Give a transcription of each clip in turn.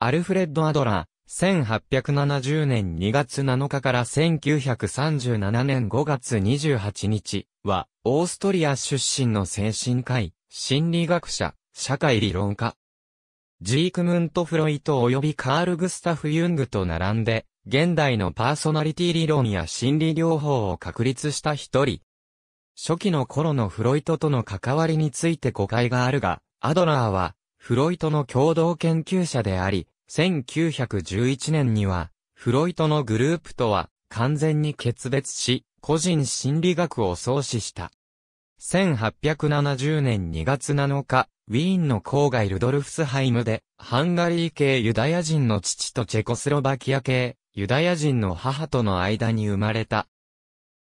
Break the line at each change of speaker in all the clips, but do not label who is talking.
アルフレッド・アドラー、1870年2月7日から1937年5月28日は、オーストリア出身の精神科医、心理学者、社会理論家。ジークムント・フロイト及びカール・グスタフ・ユングと並んで、現代のパーソナリティ理論や心理療法を確立した一人。初期の頃のフロイトとの関わりについて誤解があるが、アドラーは、フロイトの共同研究者であり、1911年には、フロイトのグループとは完全に決別し、個人心理学を創始した。1870年2月7日、ウィーンの郊外ルドルフスハイムで、ハンガリー系ユダヤ人の父とチェコスロバキア系、ユダヤ人の母との間に生まれた。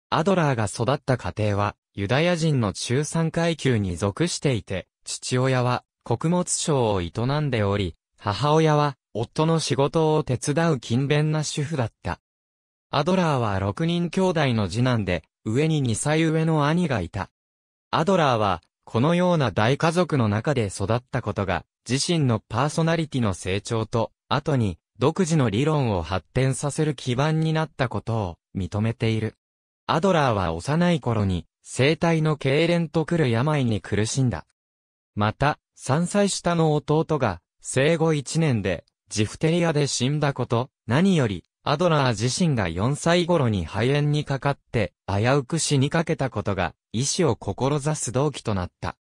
アドラーが育った家庭は、ユダヤ人の中産階級に属していて、父親は穀物商を営んでおり、母親は夫の仕事を手伝う勤勉な主婦だった。アドラーは6人兄弟の次男で、上に2歳上の兄がいた。アドラーは、このような大家族の中で育ったことが、自身のパーソナリティの成長と、後に、独自の理論を発展させる基盤になったことを認めている。アドラーは幼い頃に、生体の痙攣と来る病に苦しんだ。また、3歳下の弟が生後1年でジフテリアで死んだこと、何よりアドラー自身が4歳頃に肺炎にかかって危うく死にかけたことが医師を志す動機となった。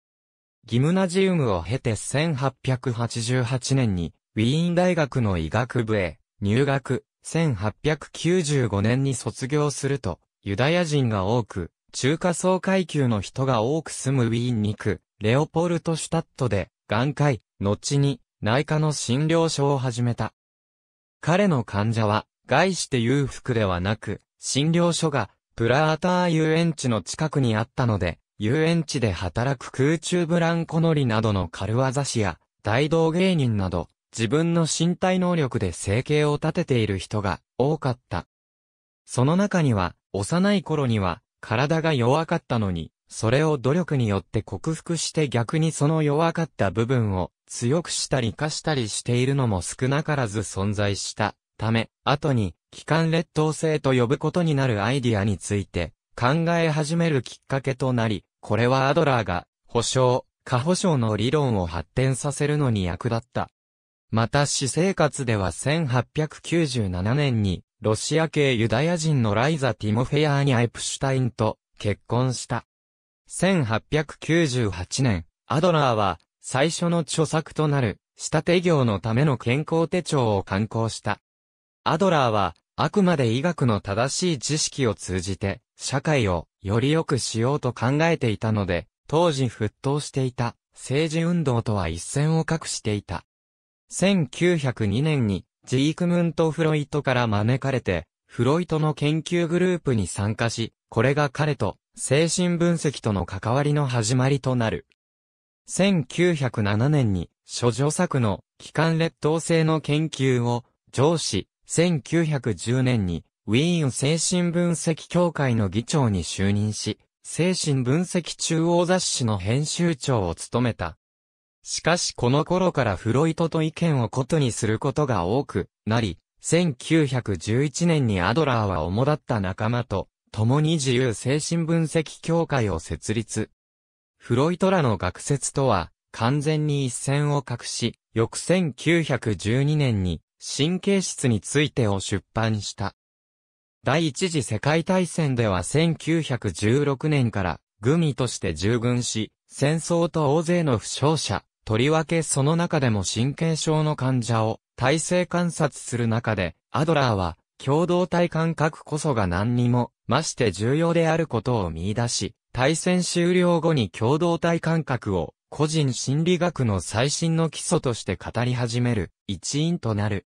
ギムナジウムを経て1888年にウィーン大学の医学部へ入学、1895年に卒業するとユダヤ人が多く、中華層階級の人が多く住むウィーンにく。レオポルトシュタットで、眼科医、後に、内科の診療所を始めた。彼の患者は、概して裕福ではなく、診療所が、プラーター遊園地の近くにあったので、遊園地で働く空中ブランコ乗りなどの軽業師や、大道芸人など、自分の身体能力で生計を立てている人が多かった。その中には、幼い頃には、体が弱かったのに、それを努力によって克服して逆にその弱かった部分を強くしたり化したりしているのも少なからず存在したため、後に、機関劣等性と呼ぶことになるアイディアについて考え始めるきっかけとなり、これはアドラーが保証、過保証の理論を発展させるのに役立った。また私生活では1897年にロシア系ユダヤ人のライザ・ティモフェアーニ・アイプシュタインと結婚した。1898年、アドラーは、最初の著作となる、下手業のための健康手帳を刊行した。アドラーは、あくまで医学の正しい知識を通じて、社会をより良くしようと考えていたので、当時沸騰していた政治運動とは一線を画していた。1902年にジークムント・フロイトから招かれて、フロイトの研究グループに参加し、これが彼と精神分析との関わりの始まりとなる。1907年に、諸女作の、機関劣等性の研究を、上司、1910年に、ウィーン精神分析協会の議長に就任し、精神分析中央雑誌の編集長を務めた。しかしこの頃からフロイトと意見をことにすることが多くなり、1911年にアドラーは主だった仲間と共に自由精神分析協会を設立。フロイトらの学説とは、完全に一線を画し、翌1912年に神経質についてを出版した。第一次世界大戦では1916年からグミとして従軍し、戦争と大勢の負傷者、とりわけその中でも神経症の患者を体制観察する中で、アドラーは共同体感覚こそが何にも、まして重要であることを見出し、対戦終了後に共同体感覚を、個人心理学の最新の基礎として語り始める、一因となる。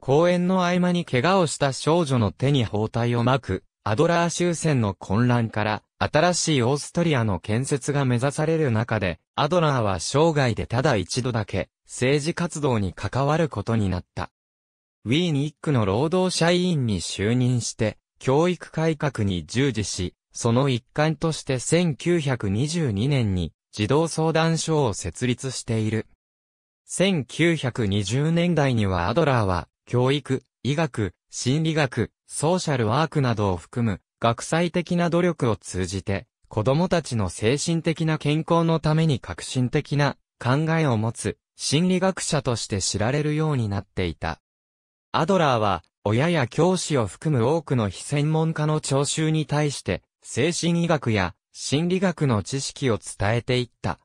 公演の合間に怪我をした少女の手に包帯を巻く、アドラー終戦の混乱から、新しいオーストリアの建設が目指される中で、アドラーは生涯でただ一度だけ、政治活動に関わることになった。ウィーン一区の労働者委員に就任して、教育改革に従事し、その一環として1922年に児童相談所を設立している。1920年代にはアドラーは、教育、医学、心理学、ソーシャルワークなどを含む、学際的な努力を通じて、子供たちの精神的な健康のために革新的な考えを持つ心理学者として知られるようになっていた。アドラーは、親や教師を含む多くの非専門家の聴衆に対して、精神医学や心理学の知識を伝えていった。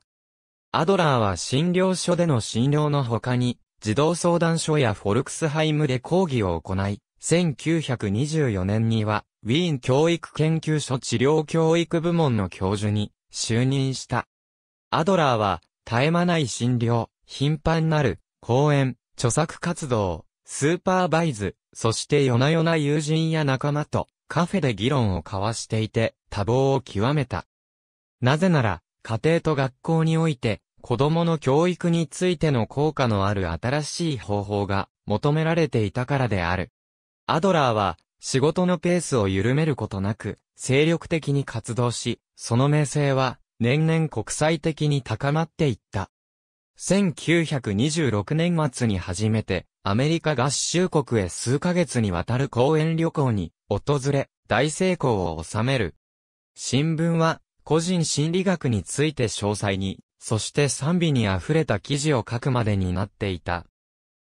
アドラーは診療所での診療の他に、児童相談所やフォルクスハイムで講義を行い、1924年には、ウィーン教育研究所治療教育部門の教授に就任した。アドラーは、絶え間ない診療、頻繁なる、講演、著作活動、スーパーバイズ、そして夜な夜な友人や仲間とカフェで議論を交わしていて多忙を極めた。なぜなら、家庭と学校において子供の教育についての効果のある新しい方法が求められていたからである。アドラーは仕事のペースを緩めることなく精力的に活動し、その名声は年々国際的に高まっていった。1926年末に初めてアメリカ合衆国へ数ヶ月にわたる公演旅行に訪れ、大成功を収める。新聞は、個人心理学について詳細に、そして賛美に溢れた記事を書くまでになっていた。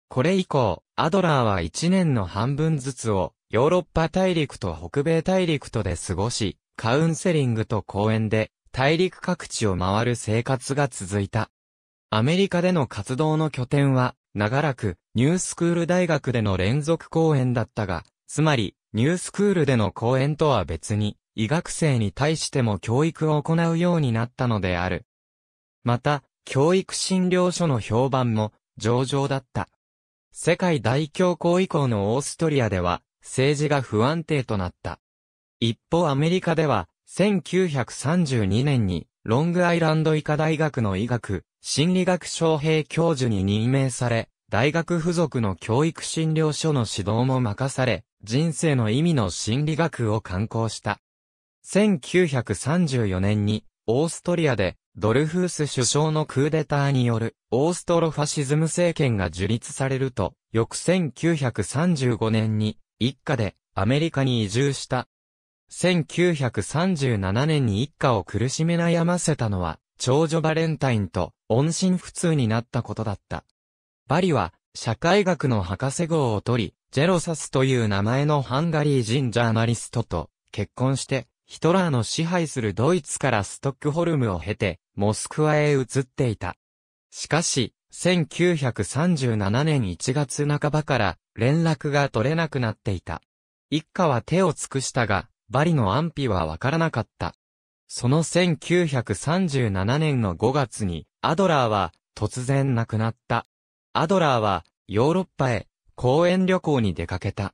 これ以降、アドラーは1年の半分ずつを、ヨーロッパ大陸と北米大陸とで過ごし、カウンセリングと講演で、大陸各地を回る生活が続いた。アメリカでの活動の拠点は、長らく、ニュースクール大学での連続講演だったが、つまり、ニュースクールでの講演とは別に、医学生に対しても教育を行うようになったのである。また、教育診療所の評判も上々だった。世界大恐慌以降のオーストリアでは政治が不安定となった。一方アメリカでは1932年にロングアイランド医科大学の医学、心理学招聘教授に任命され、大学付属の教育診療所の指導も任され、人生の意味の心理学を刊行した。1934年に、オーストリアで、ドルフース首相のクーデターによる、オーストロファシズム政権が樹立されると、翌1935年に、一家で、アメリカに移住した、1937年に一家を苦しめ悩ませたのは、長女バレンタインと音信不通になったことだった。バリは、社会学の博士号を取り、ジェロサスという名前のハンガリー人ジャーナリストと結婚して、ヒトラーの支配するドイツからストックホルムを経て、モスクワへ移っていた。しかし、1937年1月半ばから連絡が取れなくなっていた。一家は手を尽くしたが、バリの安否はわからなかった。その1937年の5月に、アドラーは突然亡くなった。アドラーはヨーロッパへ公園旅行に出かけた。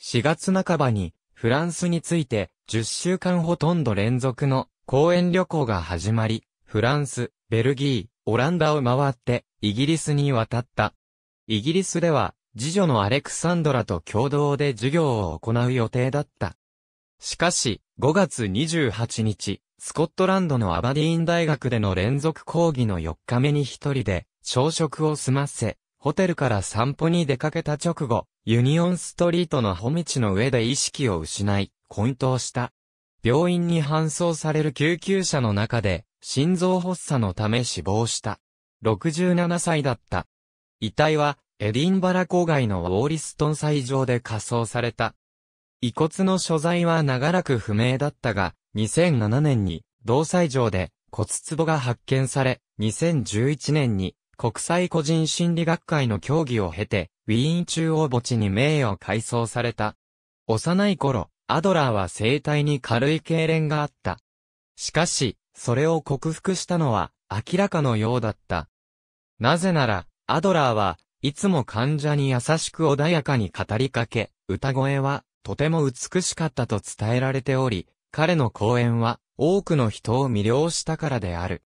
4月半ばにフランスについて10週間ほとんど連続の公園旅行が始まり、フランス、ベルギー、オランダを回ってイギリスに渡った。イギリスでは次女のアレクサンドラと共同で授業を行う予定だった。しかし、5月28日、スコットランドのアバディーン大学での連続講義の4日目に一人で、朝食を済ませ、ホテルから散歩に出かけた直後、ユニオンストリートのホミチの上で意識を失い、混沌した。病院に搬送される救急車の中で、心臓発作のため死亡した。67歳だった。遺体は、エディンバラ郊外のウォーリストン祭場で火葬された。遺骨の所在は長らく不明だったが、2007年に同斎場で骨壺が発見され、2011年に国際個人心理学会の協議を経て、ウィーン中央墓地に名誉改装された。幼い頃、アドラーは生体に軽い痙攣があった。しかし、それを克服したのは明らかのようだった。なぜなら、アドラーはいつも患者に優しく穏やかに語りかけ、歌声はとても美しかったと伝えられており、彼の講演は多くの人を魅了したからである。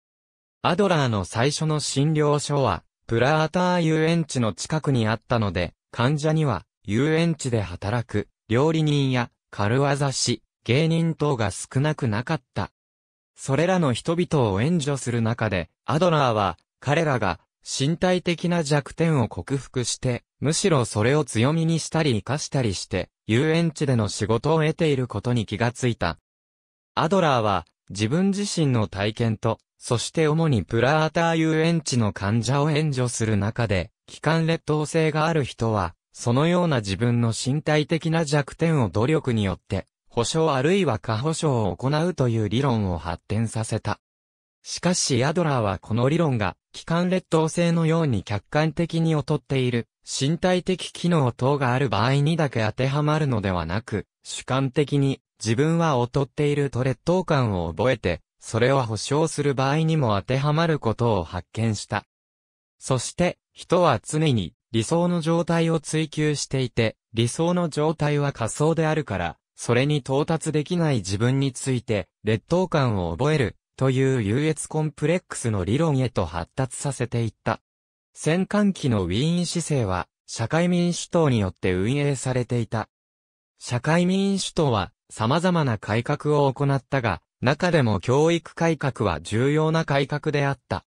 アドラーの最初の診療所は、プラーター遊園地の近くにあったので、患者には遊園地で働く料理人や軽業師、芸人等が少なくなかった。それらの人々を援助する中で、アドラーは彼らが身体的な弱点を克服して、むしろそれを強みにしたり活かしたりして、遊園地での仕事を得ていることに気がついた。アドラーは、自分自身の体験と、そして主にプラーター遊園地の患者を援助する中で、期間劣等性がある人は、そのような自分の身体的な弱点を努力によって、保証あるいは過保証を行うという理論を発展させた。しかしアドラーはこの理論が、期間劣等性のように客観的に劣っている身体的機能等がある場合にだけ当てはまるのではなく、主観的に自分は劣っていると劣等感を覚えて、それを保証する場合にも当てはまることを発見した。そして、人は常に理想の状態を追求していて、理想の状態は仮想であるから、それに到達できない自分について、劣等感を覚える、という優越コンプレックスの理論へと発達させていった。戦艦機のウィーン市政は、社会民主党によって運営されていた。社会民主党は、様々な改革を行ったが、中でも教育改革は重要な改革であった。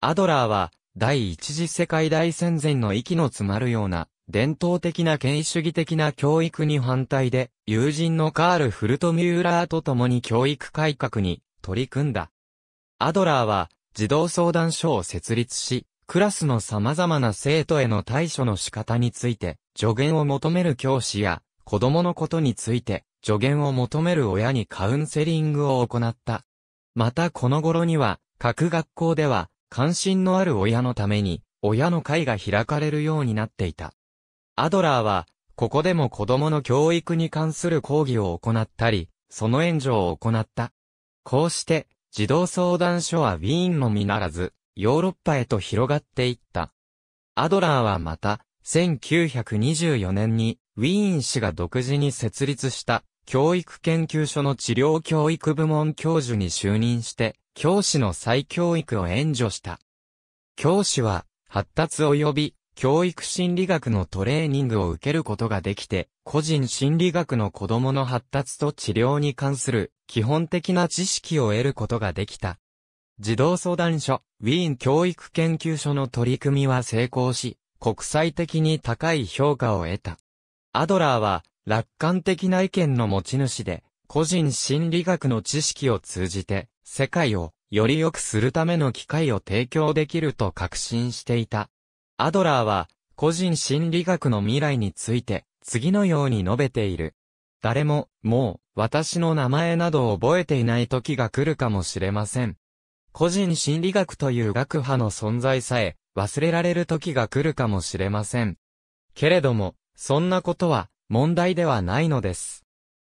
アドラーは、第一次世界大戦前の息の詰まるような、伝統的な権威主義的な教育に反対で、友人のカール・フルトミューラーと共に教育改革に取り組んだ。アドラーは、児童相談所を設立し、クラスの様々な生徒への対処の仕方について、助言を求める教師や、子供のことについて、助言を求める親にカウンセリングを行った。またこの頃には、各学校では、関心のある親のために、親の会が開かれるようになっていた。アドラーは、ここでも子供の教育に関する講義を行ったり、その援助を行った。こうして、児童相談所はウィーンのみならず、ヨーロッパへと広がっていった。アドラーはまた、1924年に、ウィーン氏が独自に設立した、教育研究所の治療教育部門教授に就任して、教師の再教育を援助した。教師は、発達及び、教育心理学のトレーニングを受けることができて、個人心理学の子供の発達と治療に関する基本的な知識を得ることができた。児童相談所、ウィーン教育研究所の取り組みは成功し、国際的に高い評価を得た。アドラーは、楽観的な意見の持ち主で、個人心理学の知識を通じて、世界をより良くするための機会を提供できると確信していた。アドラーは、個人心理学の未来について、次のように述べている。誰も、もう、私の名前などを覚えていない時が来るかもしれません。個人心理学という学派の存在さえ忘れられる時が来るかもしれません。けれども、そんなことは問題ではないのです。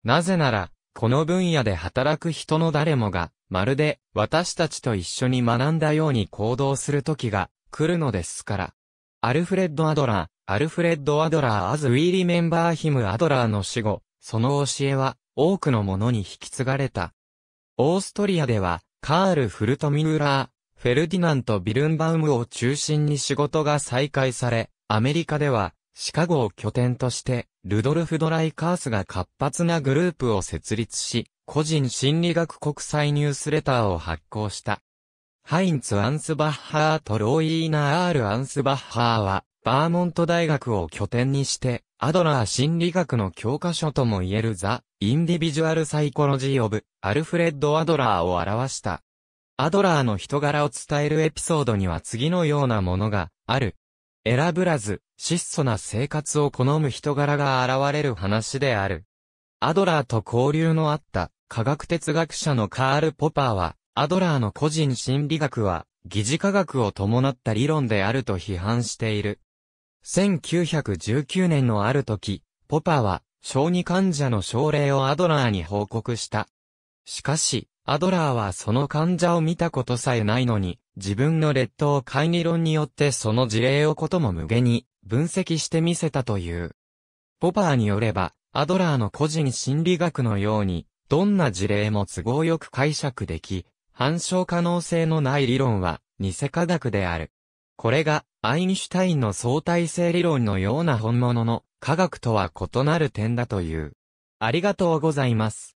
なぜなら、この分野で働く人の誰もが、まるで私たちと一緒に学んだように行動する時が来るのですから。アルフレッド・アドラー、アルフレッド・アドラー・アズ・ウィーリメンバー・ヒム・アドラーの死後、その教えは多くのものに引き継がれた。オーストリアでは、カール・フルトミューラー、フェルディナント・ビルンバウムを中心に仕事が再開され、アメリカでは、シカゴを拠点として、ルドルフ・ドライカースが活発なグループを設立し、個人心理学国際ニュースレターを発行した。ハインツ・アンスバッハーとロイーナ・アール・アンスバッハーは、バーモント大学を拠点にして、アドラー心理学の教科書とも言えるザ・インディビジュアル・サイコロジー・オブ・アルフレッド・アドラーを表した。アドラーの人柄を伝えるエピソードには次のようなものがある。選ぶらず、質素な生活を好む人柄が現れる話である。アドラーと交流のあった科学哲学者のカール・ポパーは、アドラーの個人心理学は、疑似科学を伴った理論であると批判している。1919年のある時、ポパーは、小児患者の症例をアドラーに報告した。しかし、アドラーはその患者を見たことさえないのに、自分の劣等会理論によってその事例をことも無限に分析してみせたという。ポパーによれば、アドラーの個人心理学のように、どんな事例も都合よく解釈でき、反証可能性のない理論は、偽科学である。これが、アインシュタインの相対性理論のような本物の科学とは異なる点だという。ありがとうございます。